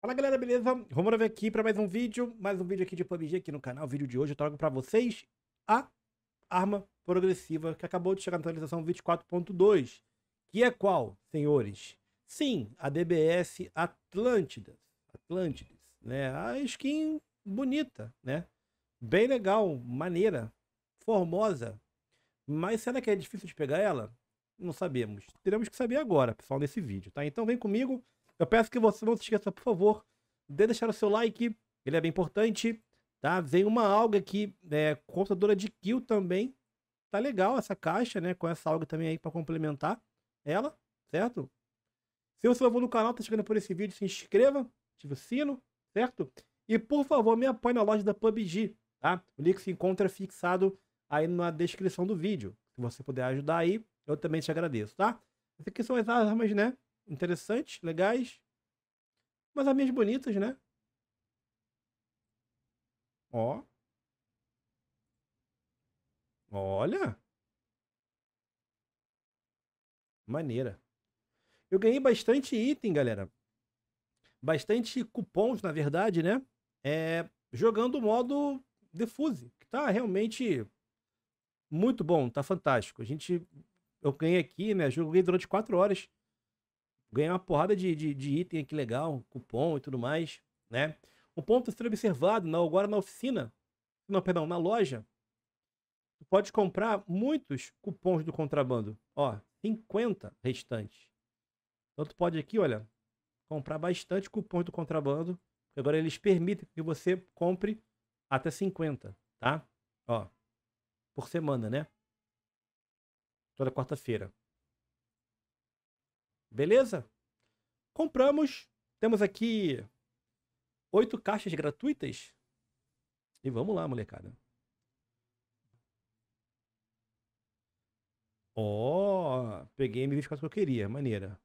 Fala galera, beleza? Romano aqui para mais um vídeo, mais um vídeo aqui de PUBG aqui no canal. O vídeo de hoje eu trago para vocês a arma progressiva que acabou de chegar na atualização 24.2, que é qual, senhores? Sim, a DBS Atlântidas, Atlântidas né? A skin bonita, né? Bem legal, maneira, formosa. Mas será que é difícil de pegar ela? Não sabemos. Teremos que saber agora, pessoal, nesse vídeo, tá? Então vem comigo eu peço que você não se esqueça, por favor, de deixar o seu like. Ele é bem importante, tá? Vem uma alga aqui, é, contadora de kill também. Tá legal essa caixa, né? Com essa alga também aí para complementar ela, certo? Se você é novo no canal, tá chegando por esse vídeo, se inscreva, ative o sino, certo? E por favor, me apoie na loja da PUBG, tá? O link se encontra fixado aí na descrição do vídeo. Se você puder ajudar aí, eu também te agradeço, tá? Essas aqui são as armas, né? interessantes, legais. Mas as minhas bonitas, né? Ó. Olha. Maneira. Eu ganhei bastante item, galera. Bastante cupons, na verdade, né? É, jogando o modo Defuse, que tá realmente muito bom, tá fantástico. A gente eu ganhei aqui, né? Joguei durante quatro horas. Ganhei uma porrada de, de, de item aqui legal, cupom e tudo mais, né? Um ponto a ser observado na, agora na oficina, não, perdão, na loja, tu pode comprar muitos cupons do contrabando. Ó, 50 restantes. Então tu pode aqui, olha, comprar bastante cupons do contrabando. Agora eles permitem que você compre até 50, tá? Ó, por semana, né? Toda quarta-feira. Beleza? Compramos. Temos aqui oito caixas gratuitas. E vamos lá, molecada. Ó, oh, peguei M24 que eu queria, maneira.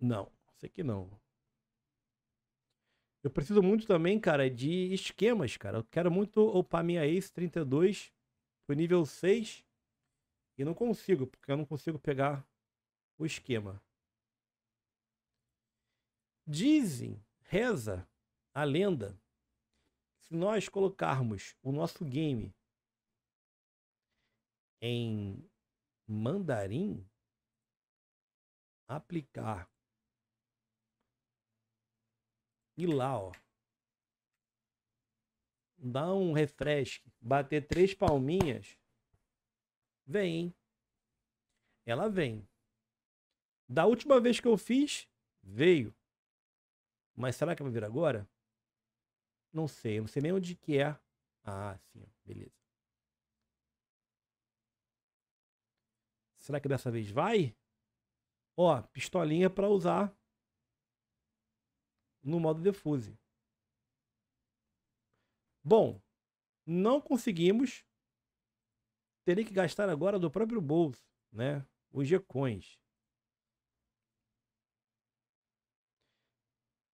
Não, sei que não. Eu preciso muito também, cara, de esquemas, cara. Eu quero muito upar minha Ace 32 pro nível 6 e não consigo, porque eu não consigo pegar o esquema. Dizem, reza a lenda, se nós colocarmos o nosso game em mandarim, aplicar e lá, ó, dar um refresh, bater três palminhas, vem. Ela vem. Da última vez que eu fiz, veio. Mas será que vai vir agora? Não sei, eu não sei nem onde que é. Ah, sim, beleza. Será que dessa vez vai? Ó, pistolinha para usar no modo defuse. Bom, não conseguimos. Terei que gastar agora do próprio bolso, né? Os G-Coins.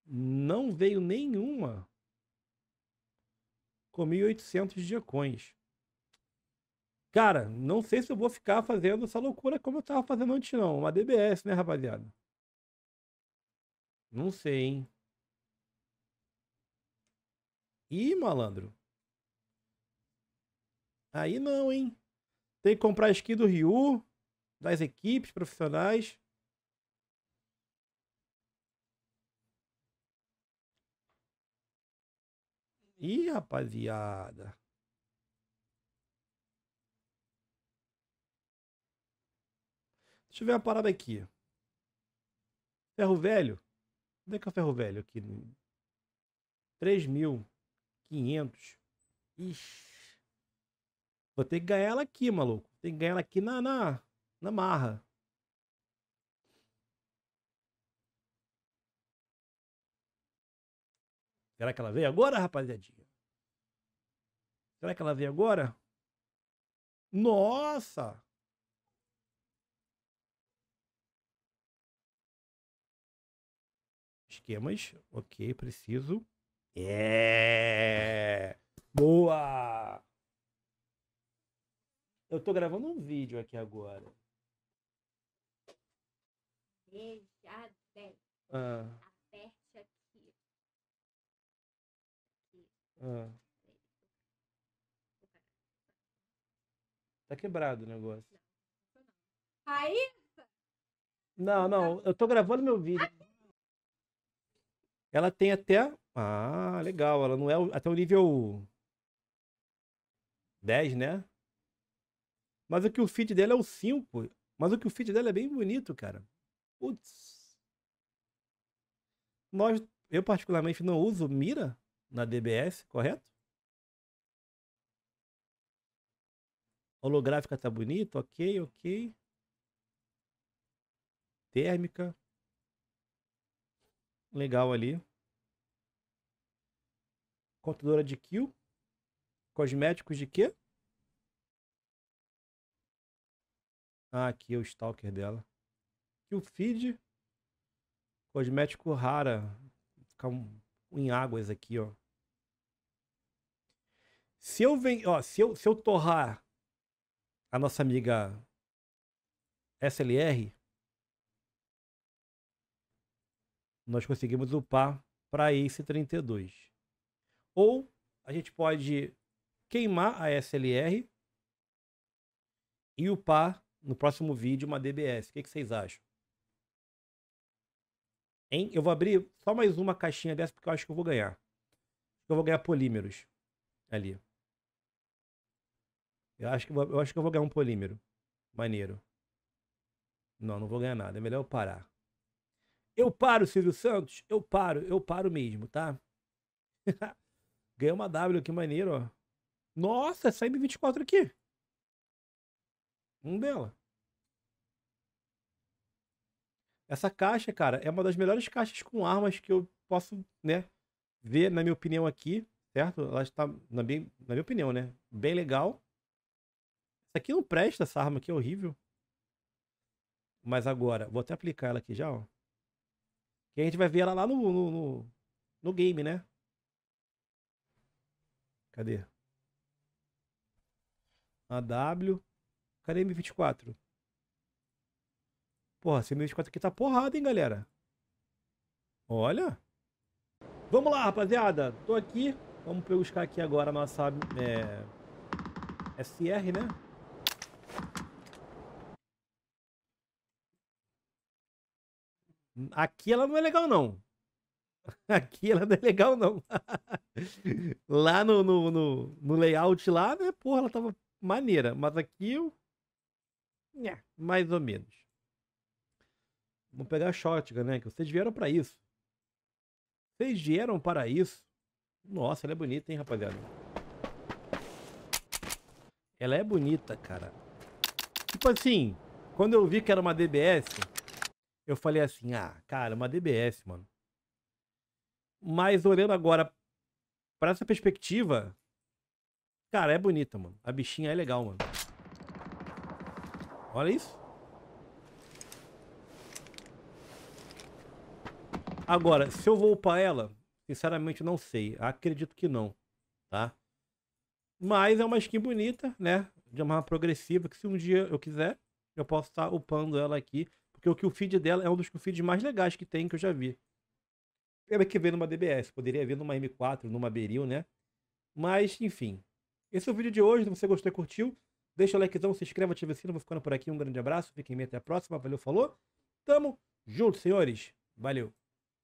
Não veio nenhuma com 1.800 G-Coins. Cara, não sei se eu vou ficar fazendo essa loucura como eu tava fazendo antes, não. Uma DBS, né, rapaziada? Não sei, hein? Ih, malandro. Aí não, hein? Tem que comprar esqui do Ryu, das equipes profissionais. Ih, rapaziada. Deixa eu ver uma parada aqui. Ferro velho. Onde é que é o ferro velho aqui? 3 mil. 500. Ixi. Vou ter que ganhar ela aqui, maluco. Tem que ganhar ela aqui na, na, na marra. Será que ela veio agora, rapaziadinha? Será que ela veio agora? Nossa! Esquemas. Ok, preciso. É! Boa! Eu tô gravando um vídeo aqui agora. Veja bem. Ah. Aperte aqui. Ah. aqui. Ah. Tá quebrado o negócio. Aí? Não, não. Eu tô gravando meu vídeo. Ela tem até ah, legal. Ela não é até o nível 10, né? Mas o que o feed dela é o 5. Mas o que o feed dela é bem bonito, cara. Putz. Nós, eu particularmente não uso mira na DBS, correto? Holográfica tá bonito, ok, ok. Térmica. Legal ali. Contadora de kill. Cosméticos de quê? Ah, aqui é o stalker dela. Kill feed. Cosmético rara. Ficar um, em águas aqui, ó. Se eu ven... ó, se eu, se eu torrar a nossa amiga SLR, nós conseguimos upar para Ace 32 ou a gente pode queimar a SLR e upar no próximo vídeo uma DBS. O que, que vocês acham? Hein? Eu vou abrir só mais uma caixinha dessa porque eu acho que eu vou ganhar. Eu vou ganhar polímeros ali. Eu acho que, eu acho que eu vou ganhar um polímero. Maneiro. Não, não vou ganhar nada. É melhor eu parar. Eu paro, Silvio Santos? Eu paro, eu paro mesmo, tá? Ganhei uma W, que maneiro, ó. Nossa, é essa M24 aqui. Um dela. Essa caixa, cara, é uma das melhores caixas com armas que eu posso, né, ver, na minha opinião, aqui, certo? Ela está, na minha, na minha opinião, né, bem legal. Essa aqui não presta, essa arma aqui é horrível. Mas agora, vou até aplicar ela aqui já, ó. Que a gente vai ver ela lá no, no, no, no game, né? Cadê? A W. Cadê M24? Porra, esse M24 aqui tá porrada, hein, galera? Olha. Vamos lá, rapaziada. Tô aqui. Vamos buscar aqui agora a nossa é, SR, né? Aqui ela não é legal, não. Aqui ela não é legal, não. lá no, no, no, no, layout lá, né? Porra, ela tava maneira. Mas aqui eu. É, mais ou menos. Vamos pegar a shotgun, né? Que vocês vieram para isso. Vocês vieram para isso. Nossa, ela é bonita, hein, rapaziada? Ela é bonita, cara. Tipo assim, quando eu vi que era uma DBS, eu falei assim, ah, cara, uma DBS, mano. Mas olhando agora para essa perspectiva, cara, é bonita, mano. A bichinha é legal, mano. Olha isso. Agora, se eu vou upar ela, sinceramente não sei. Acredito que não, tá? Mas é uma skin bonita, né? De uma progressiva, que se um dia eu quiser, eu posso estar tá upando ela aqui. Porque o que o feed dela é um dos feeds mais legais que tem que eu já vi teria que ver numa DBS, poderia ver numa M4, numa Beril, né? Mas, enfim. Esse é o vídeo de hoje. Se você gostou e curtiu, deixa o likezão, se inscreva, ativa o sino. Vou ficando por aqui. Um grande abraço. Fiquem bem até a próxima. Valeu, falou. Tamo junto, senhores. Valeu.